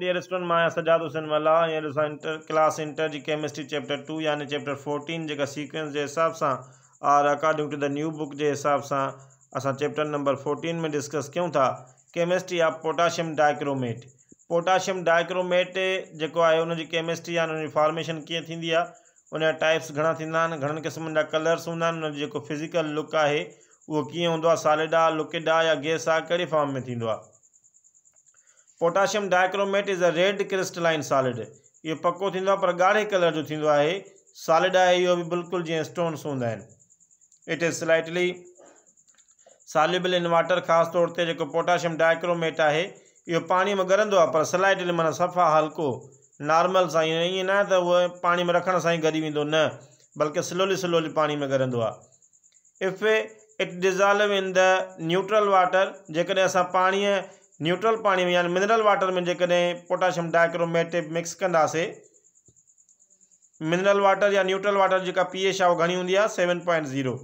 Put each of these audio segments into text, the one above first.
dear student آیا سجاد حسین ملا inter class inter جی کیمسٹری چیپٹر ٹو یعنی چیپٹر فورٹین جگہ سیکوینس کے حساب سے or according to the new book کے حساب سے اصان چیپٹر نمبر فورٹین میں ڈسکس کیوں تھا کیمسٹری آف پٹاشیم ڈائکرو مٹ پٹاشیم ڈائکرو مٹ جو ان کی کیمسٹری یا ان کی فارمیشن کیوں ٹائپس گھڑا گھن قسم کا کلرس ہوں فیزیکل لوک ہے وہ کھانے ہُوا سالڈ آ لوک آ گیس آڑے فارم میں potassium dichromate is a red crystalline solid یہ پکوان پر گاڑھے کلر جو ہے سالڈ ہے یہ بالکل جی اسٹوس ہوں it is slightly soluble in water خاص طور سے پوٹاشیم ڈائیکرومیٹ ہے یہ پانی میں گرد آپ سلائڈلی مطلب سفا ہلکا نارمل سا یہ نہ پانی میں رکھ سائ گری نلکہ سلولی سلولی پانی میں گرد of it dissolve in the neutral water جی او نیوٹرل پانی میں یعنی منرل واٹر میں جی پوٹاشیم ڈائکرو مٹ مکس کردی منرل واٹر یا نیوٹرل واٹر پی ایش آنی ہوں seven point zero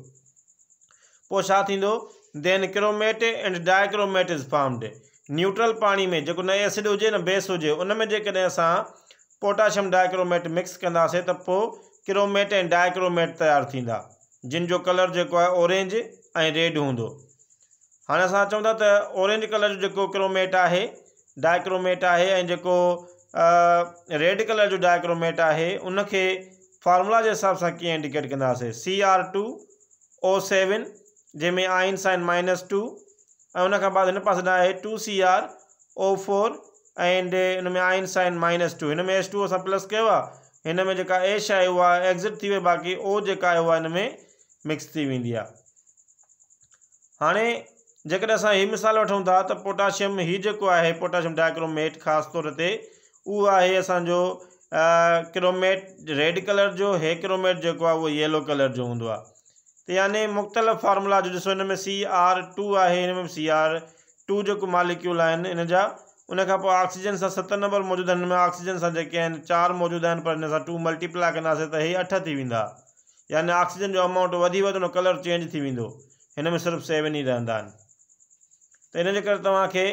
then chromate and dichromate is formed neutral پانی میں جو نئے ایسیڈ ہوجائے بےس ہوج ان میں جی اب پٹاشیم ڈائکرومٹ مکس کراسے تو کومٹ اینڈ ڈائیکرومیٹ تیار تن کا کلر ارینج اور ریڈ ہوں हाणे असां चऊं था त ओरेंज कलर जो जेको क्रोमेट आहे डायक्रोमेट क्रोमेट आहे ऐं जेको रेड कलर जो डायक्रोमेट आहे उनखे फॉर्मूला जे हिसाब सां कीअं इंडिकेट कंदासीं C R two O seven जंहिंमें आइन साइन माइनस टू ऐं हुन बाद हिन पासे त आहे two C R O four and हिन में आइन साइन माइनस टू हिन में एस टू असां प्लस कयो आहे हिन में जेका एश आहे उहा एग्ज़िट थी वई बाक़ी ओ जेका आहे उहा हिन में मिक्स थी वेंदी आहे हाणे جس یہ مثال وا تو پٹاشیم ہی پوٹاشیم ڈائیکرومیٹ خاص طور پہ وہ ہے اصانو کرومٹ ریڈ کلر جو کرومٹ جو یلو کلر جو ہوں یعنی مختلف فارملا میں سی آر ٹو ہے سی آر ٹو جو مالیکل انجا ان آکسیجن ست نمبر موجود ہیں آکسیجن چار موجودہ پر ملٹپلائی کرٹ تین یعنی آکسیجن جو اماؤنٹ بہت کلر چینج ویم صرف سیون ہی رہتا ہے त हिनजे करे तव्हांखे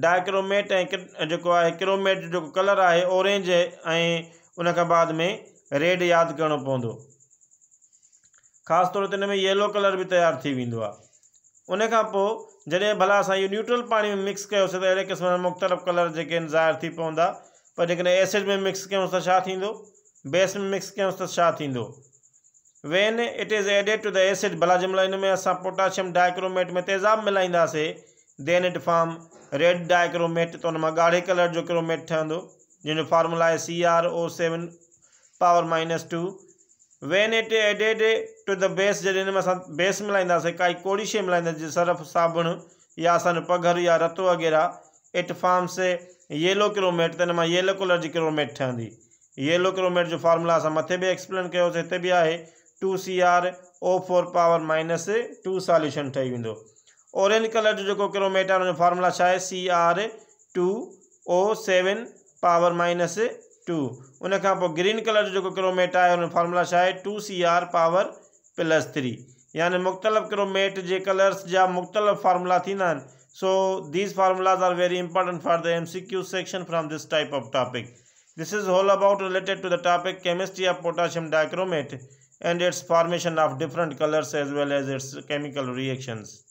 डाइक्रोमेट ऐं जेको आहे क्रोमेट जेको कलर आहे ओरेंज ऐं उन खां बाद में रेड यादि करिणो पवंदो ख़ासि तौर ते हिन में येलो कलर बि तयारु थी वेंदो आहे उन खां पोइ जॾहिं भला असां इहो न्यूट्रल पाणी में मिक्स कयोसीं त अहिड़े क़िस्म जा मुख़्तलिफ़ कलर जेके आहिनि ज़ाहिर थी पवंदा पर जेकॾहिं एसिड में मिक्स कयूंसि त छा थींदो बेस में मिक्स कयूंसि त छा थींदो when it is added to the acid भला जंहिं महिल हिन में असां पोटाशियम डाइक्रोमेट में तेज़ाब मिलाईंदासीं then it form red dichromate تو ان میں گاڑھے کلر جو کرو میٹ ٹھگ جنوب فارما ہے C R O seven power minus two when it added to دےس جی میں بیس ملائی کئی کوڑی شی ملائی سرف سابن یا اصانو پگھر یا رت وغیرہ اٹ فارم سے یلو کومیٹ تو ان میں یلو کلر کی کومیٹ ٹہندی یلو کومیٹ جو فارما اب مت بھی ایسپلین کرو C R O four power minus two solution ٹھائی وی اورینج کلر جو کرو میٹ ہے ان کا فارما چائے C R two O seven power minus two ان گرین کلر جو کرومیٹ ہے ان فارما ہے two C R power plus three یعنی مختلف کرومیٹ کلرس جا مختلف forms thank you so these forms are very important for the M C کچھ section from this type of topic this is all about related to داپک chemistry of potassium dichromate and its formation of different colours as well as its chemical reactions